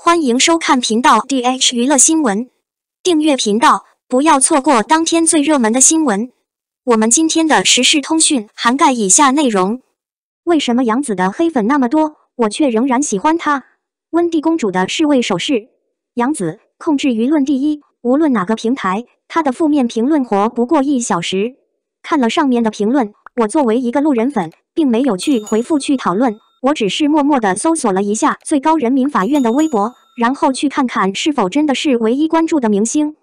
欢迎收看频道 DH 娱乐新闻，订阅频道，不要错过当天最热门的新闻。我们今天的时事通讯涵盖以下内容：为什么杨紫的黑粉那么多，我却仍然喜欢她？温蒂公主的侍卫手势，杨紫控制舆论第一，无论哪个平台，她的负面评论活不过一小时。看了上面的评论，我作为一个路人粉，并没有去回复去讨论。我只是默默地搜索了一下最高人民法院的微博，然后去看看是否真的是唯一关注的明星。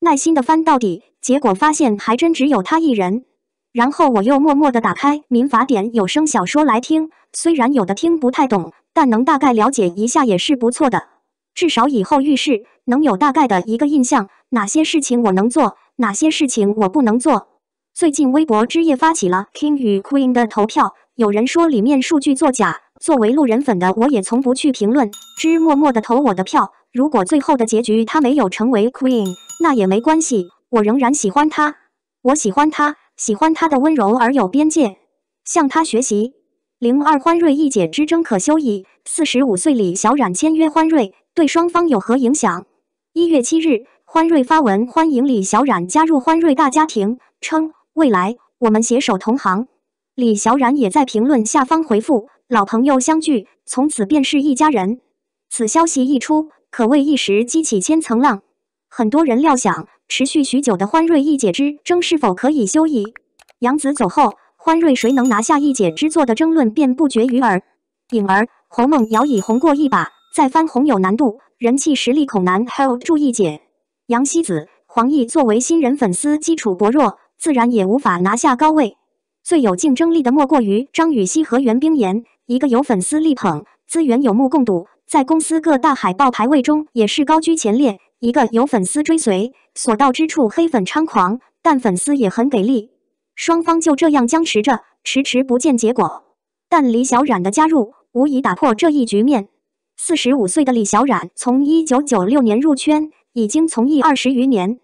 耐心地翻到底，结果发现还真只有他一人。然后我又默默地打开《民法典》有声小说来听，虽然有的听不太懂，但能大概了解一下也是不错的。至少以后遇事能有大概的一个印象，哪些事情我能做，哪些事情我不能做。最近微博之夜发起了 King 与 Queen 的投票，有人说里面数据作假。作为路人粉的我也从不去评论，只默默地投我的票。如果最后的结局他没有成为 Queen，那也没关系，我仍然喜欢他。我喜欢他，喜欢他的温柔而有边界，向他学习。零二欢瑞一姐之争可休矣。四十五岁李小冉签约欢瑞，对双方有何影响？一月七日，欢瑞发文欢迎李小冉加入欢瑞大家庭，称未来我们携手同行。李小冉也在评论下方回复。老朋友相聚，从此便是一家人。此消息一出，可谓一时激起千层浪。很多人料想，持续许久的欢瑞一姐之争是否可以休矣？杨子走后，欢瑞谁能拿下一姐之座的争论便不绝于耳。颖儿、侯梦瑶已红过一把，再翻红有难度，人气实力恐难 hold 住一姐。杨希子、黄奕作为新人，粉丝基础薄弱，自然也无法拿下高位。最有竞争力的莫过于张予曦和袁冰妍。一个有粉丝力捧，资源有目共睹，在公司各大海报排位中也是高居前列。一个有粉丝追随，所到之处黑粉猖狂，但粉丝也很给力。双方就这样僵持着，迟迟不见结果。但李小冉的加入无疑打破这一局面。四十五岁的李小冉从一九九六年入圈，已经从艺二十余年，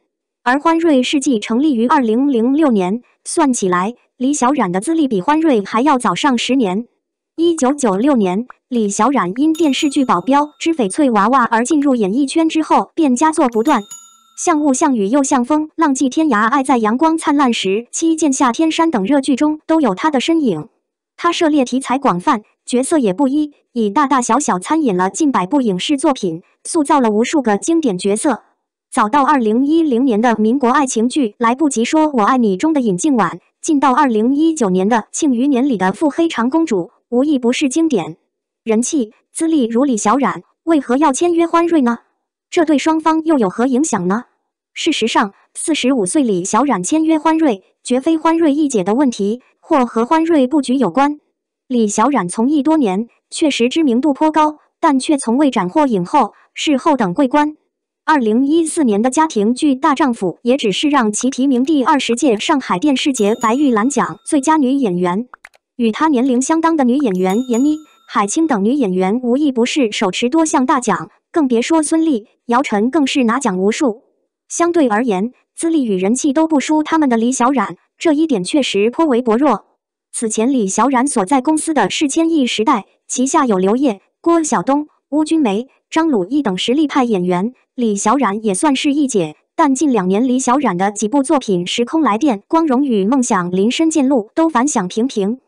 而欢瑞世纪成立于二零零六年，算起来，李小冉的资历比欢瑞还要早上十年。一九九六年，李小冉因电视剧《保镖之翡翠娃娃》而进入演艺圈之后，便佳作不断，《像雾像雨又像风》《浪迹天涯》《爱在阳光灿烂时》《七剑下天山》等热剧中都有她的身影。她涉猎题材广泛，角色也不一，以大大小小参演了近百部影视作品，塑造了无数个经典角色。早到二零一零年的民国爱情剧《来不及说我爱你》中的尹静婉，近到二零一九年的《庆余年》里的腹黑长公主。无一不是经典，人气资历如李小冉，为何要签约欢瑞呢？这对双方又有何影响呢？事实上，四十五岁李小冉签约欢瑞，绝非欢瑞一姐的问题，或和欢瑞布局有关。李小冉从艺多年，确实知名度颇高，但却从未斩获影后、视后等桂冠。二零一四年的家庭剧《大丈夫》也只是让其提名第二十届上海电视节白玉兰奖最佳女演员。与她年龄相当的女演员闫妮、海清等女演员无一不是手持多项大奖，更别说孙俪、姚晨更是拿奖无数。相对而言，资历与人气都不输他们的李小冉，这一点确实颇为薄弱。此前李小冉所在公司的是千亿时代，旗下有刘烨、郭晓东、邬君梅、张鲁一等实力派演员，李小冉也算是一姐。但近两年李小冉的几部作品《时空来电》《光荣与梦想》《林深见鹿》都反响平平。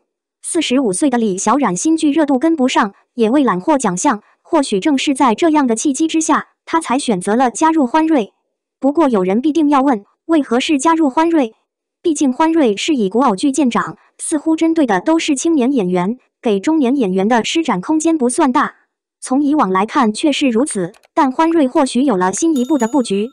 四十五岁的李小冉新剧热度跟不上，也未揽获奖项，或许正是在这样的契机之下，她才选择了加入欢瑞。不过，有人必定要问，为何是加入欢瑞？毕竟欢瑞是以古偶剧见长，似乎针对的都是青年演员，给中年演员的施展空间不算大。从以往来看，却是如此。但欢瑞或许有了新一步的布局，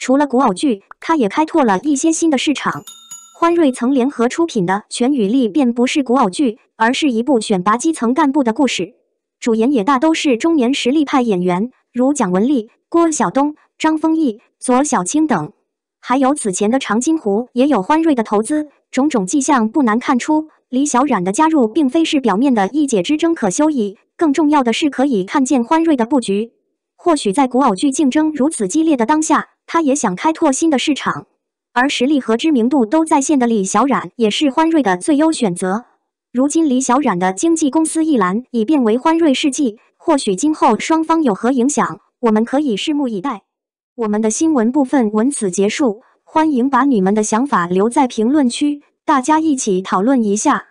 除了古偶剧，它也开拓了一些新的市场。欢瑞曾联合出品的《全宇力》便不是古偶剧，而是一部选拔基层干部的故事。主演也大都是中年实力派演员，如蒋雯丽、郭晓东、张丰毅、左小青等。还有此前的《长津湖》也有欢瑞的投资。种种迹象不难看出，李小冉的加入并非是表面的一姐之争可休矣。更重要的是，可以看见欢瑞的布局。或许在古偶剧竞争如此激烈的当下，他也想开拓新的市场。而实力和知名度都在线的李小冉，也是欢瑞的最优选择。如今李小冉的经纪公司一栏已变为欢瑞世纪，或许今后双方有何影响，我们可以拭目以待。我们的新闻部分文此结束，欢迎把你们的想法留在评论区，大家一起讨论一下。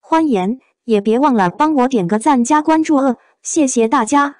欢迎，也别忘了帮我点个赞、加关注哦，谢谢大家。